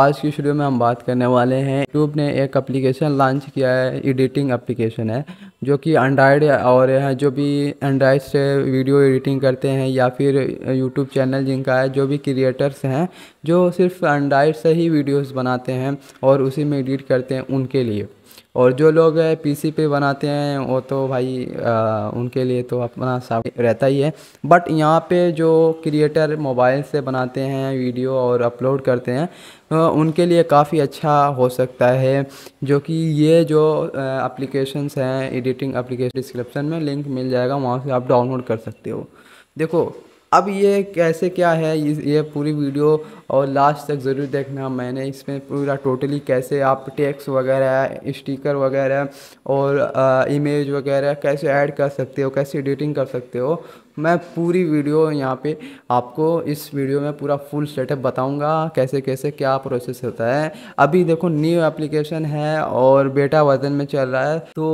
आज की शुरू में हम बात करने वाले हैं यूट्यूब ने एक एप्लीकेशन लॉन्च किया है एडिटिंग एप्लीकेशन है जो कि एंड्राइड और जो भी एंड्राइड से वीडियो एडिटिंग करते हैं या फिर यूट्यूब चैनल जिनका है जो भी क्रिएटर्स हैं जो सिर्फ एंड्राइड से ही वीडियोस बनाते हैं और उसी में एडिट करते हैं उनके लिए और जो लोग पीसी पे बनाते हैं वो तो भाई आ, उनके लिए तो अपना सा रहता ही है बट यहाँ पे जो क्रिएटर मोबाइल से बनाते हैं वीडियो और अपलोड करते हैं उनके लिए काफ़ी अच्छा हो सकता है जो कि ये जो एप्लीकेशंस हैं एडिटिंग एप्लीकेशन डिस्क्रिप्शन में लिंक मिल जाएगा वहाँ से आप डाउनलोड कर सकते हो देखो अब ये कैसे क्या है ये पूरी वीडियो और लास्ट तक ज़रूर देखना मैंने इसमें पूरा टोटली कैसे आप टैक्स वगैरह स्टिकर वगैरह और इमेज वगैरह कैसे ऐड कर सकते हो कैसे एडिटिंग कर सकते हो मैं पूरी वीडियो यहाँ पे आपको इस वीडियो में पूरा फुल सेटअप बताऊंगा कैसे कैसे क्या प्रोसेस होता है अभी देखो न्यू एप्लीकेशन है और बेटा वर्जन में चल रहा है तो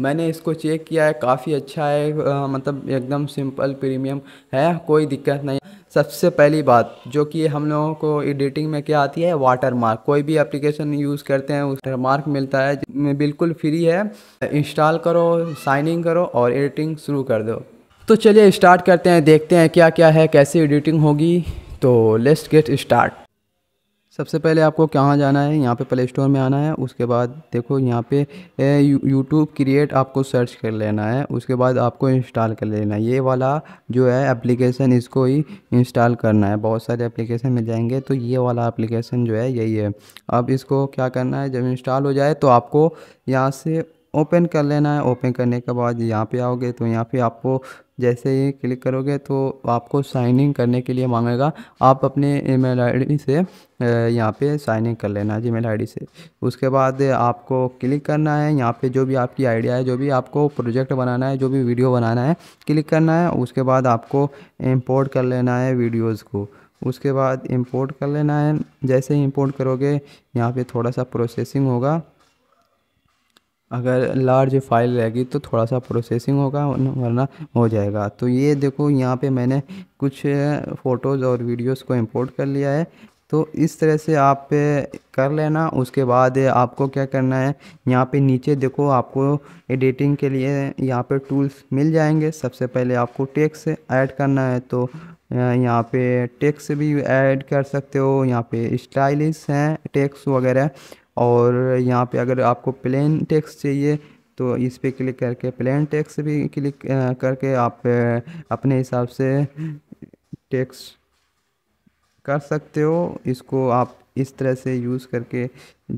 मैंने इसको चेक किया है काफ़ी अच्छा है आ, मतलब एकदम सिंपल प्रीमियम है कोई दिक्कत नहीं सबसे पहली बात जो कि हम लोगों को एडिटिंग में क्या आती है वाटर मार्क कोई भी एप्लीकेशन यूज़ करते हैं उस मार्क मिलता है बिल्कुल फ्री है इंस्टॉल करो साइनिंग करो और एडिटिंग शुरू कर दो तो चलिए स्टार्ट करते हैं देखते हैं क्या क्या है कैसी एडिटिंग होगी तो लेट्स गेट स्टार्ट सबसे पहले आपको कहाँ जाना है यहाँ पे प्ले स्टोर में आना है उसके बाद देखो यहाँ पे यूट्यूब क्रिएट आपको सर्च कर लेना है उसके बाद आपको इंस्टॉल कर लेना है ये वाला जो है एप्लीकेशन इसको ही इंस्टॉल करना है बहुत सारे एप्लीकेशन मिल जाएंगे तो ये वाला एप्लीकेशन जो है यही है अब इसको क्या करना है जब इंस्टॉल हो जाए तो आपको यहाँ से ओपन कर लेना है ओपन करने के बाद यहाँ पे आओगे तो यहाँ पे आपको जैसे ही क्लिक करोगे तो आपको साइन इन करने के लिए मांगेगा आप अपने ईमेल आईडी से यहाँ पे साइन इन कर लेना जी मेल आई से उसके बाद आपको क्लिक करना है यहाँ पे जो भी आपकी आइडिया है जो भी आपको प्रोजेक्ट बनाना है जो भी वीडियो बनाना है क्लिक करना है उसके बाद आपको इम्पोर्ट कर लेना है वीडियोज़ को उसके बाद इम्पोर्ट कर लेना है जैसे ही इम्पोर्ट करोगे यहाँ पे थोड़ा सा प्रोसेसिंग होगा अगर लार्ज फाइल रहेगी तो थोड़ा सा प्रोसेसिंग होगा वरना हो जाएगा तो ये देखो यहाँ पे मैंने कुछ फ़ोटोज़ और वीडियोस को इंपोर्ट कर लिया है तो इस तरह से आप कर लेना उसके बाद आपको क्या करना है यहाँ पे नीचे देखो आपको एडिटिंग के लिए यहाँ पे टूल्स मिल जाएंगे सबसे पहले आपको टेक्स ऐड करना है तो यहाँ पे टेक्स भी ऐड कर सकते हो यहाँ पे स्टाइलिश हैं टेक्स वगैरह और यहाँ पे अगर आपको प्लेन टेक्स्ट चाहिए तो इस पर क्लिक करके प्लेन टेक्स्ट भी क्लिक करके आप अपने हिसाब से टेक्स्ट कर सकते हो इसको आप इस तरह से यूज़ करके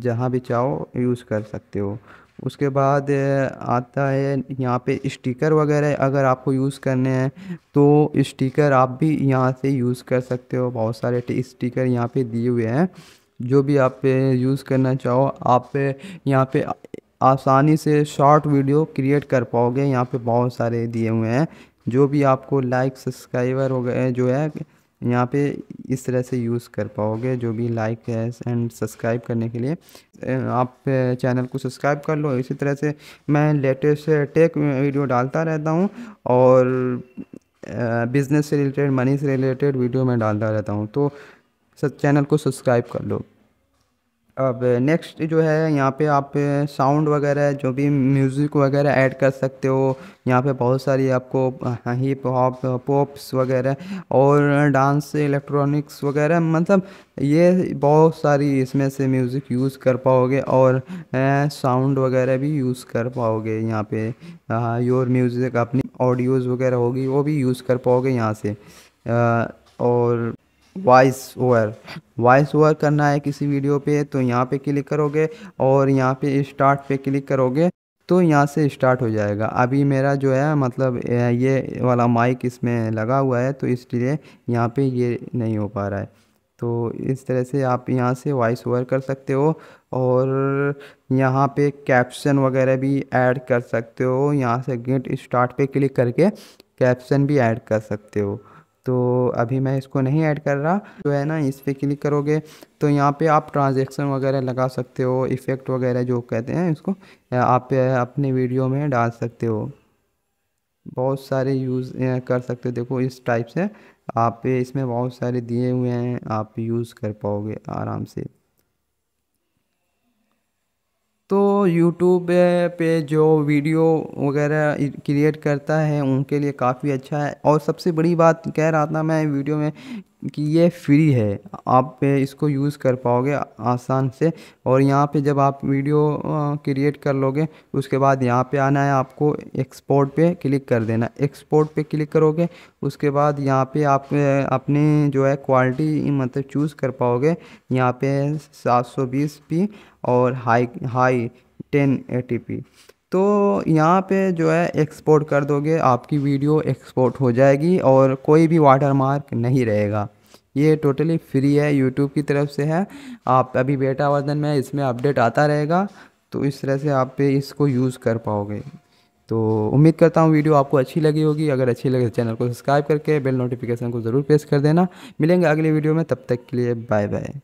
जहाँ भी चाहो यूज़ कर सकते हो उसके बाद आता है यहाँ पे स्टिकर वगैरह अगर आपको यूज़ करने हैं तो स्टिकर आप भी यहाँ से यूज़ कर सकते हो बहुत सारे स्टिकर यहाँ पे दिए हुए हैं जो भी आप पे यूज़ करना चाहो आप पे यहाँ पे आसानी से शॉर्ट वीडियो क्रिएट कर पाओगे यहाँ पे बहुत सारे दिए हुए हैं जो भी आपको लाइक सब्सक्राइबर हो गए जो है यहाँ पे इस तरह से यूज़ कर पाओगे जो भी लाइक है एंड सब्सक्राइब करने के लिए आप चैनल को सब्सक्राइब कर लो इसी तरह से मैं लेटेस्ट टेक वीडियो डालता रहता हूँ और बिज़नेस से रिलेटेड मनी से रिलेटेड वीडियो मैं डालता रहता हूँ तो सब चैनल को सब्सक्राइब कर लो अब नेक्स्ट जो है यहाँ पे आप साउंड वगैरह जो भी म्यूज़िक वगैरह ऐड कर सकते हो यहाँ पे बहुत सारी आपको हिप हॉप पॉप्स वगैरह और डांस इलेक्ट्रॉनिक्स वगैरह मतलब ये बहुत सारी इसमें से म्यूज़िक यूज़ कर पाओगे और हाँ, साउंड वगैरह भी यूज़ कर पाओगे यहाँ पे योर हाँ, म्यूज़िक अपनी ऑडियोज़ वगैरह होगी वो भी यूज़ कर पाओगे यहाँ से आ, और वॉइस ओवर वॉइस ओवर करना है किसी वीडियो पे तो यहाँ पे क्लिक करोगे और यहाँ पे स्टार्ट पे क्लिक करोगे तो यहाँ से स्टार्ट हो जाएगा अभी मेरा जो है मतलब ये वाला माइक इसमें लगा हुआ है तो इसलिए यहाँ पे ये नहीं हो पा रहा है तो इस तरह से आप यहाँ से वॉइस ओवर कर सकते हो और यहाँ पे कैप्शन वगैरह भी ऐड कर सकते हो यहाँ से गेट स्टार्ट पे क्लिक करके कैप्शन भी ऐड कर सकते हो तो अभी मैं इसको नहीं ऐड कर रहा जो है ना इस पर क्लिक करोगे तो यहाँ पे आप ट्रांजेक्शन वगैरह लगा सकते हो इफ़ेक्ट वगैरह जो कहते हैं इसको आप अपने वीडियो में डाल सकते हो बहुत सारे यूज़ कर सकते हो देखो इस टाइप से आप इसमें बहुत सारे दिए हुए हैं आप यूज़ कर पाओगे आराम से तो यूट्यूब पे जो वीडियो वगैरह क्रिएट करता है उनके लिए काफ़ी अच्छा है और सबसे बड़ी बात कह रहा था मैं वीडियो में कि ये फ्री है आप इसको यूज़ कर पाओगे आसान से और यहाँ पे जब आप वीडियो क्रिएट कर लोगे उसके बाद यहाँ पे आना है आपको एक्सपोर्ट पे क्लिक कर देना एक्सपोर्ट पे क्लिक करोगे उसके बाद यहाँ पे आप अपनी जो है क्वालिटी मतलब चूज़ कर पाओगे यहाँ पे 720p और हाई हाई 1080p तो यहाँ पे जो है एक्सपोर्ट कर दोगे आपकी वीडियो एक्सपोर्ट हो जाएगी और कोई भी वाटरमार्क नहीं रहेगा ये टोटली फ्री है यूट्यूब की तरफ से है आप अभी बेटा वर्जन में इसमें अपडेट आता रहेगा तो इस तरह से आप पे इसको यूज़ कर पाओगे तो उम्मीद करता हूँ वीडियो आपको अच्छी लगी होगी अगर अच्छी लगे तो चैनल को सब्सक्राइब करके बेल नोटिफिकेशन को ज़रूर प्रेस कर देना मिलेंगे अगले वीडियो में तब तक के लिए बाय बाय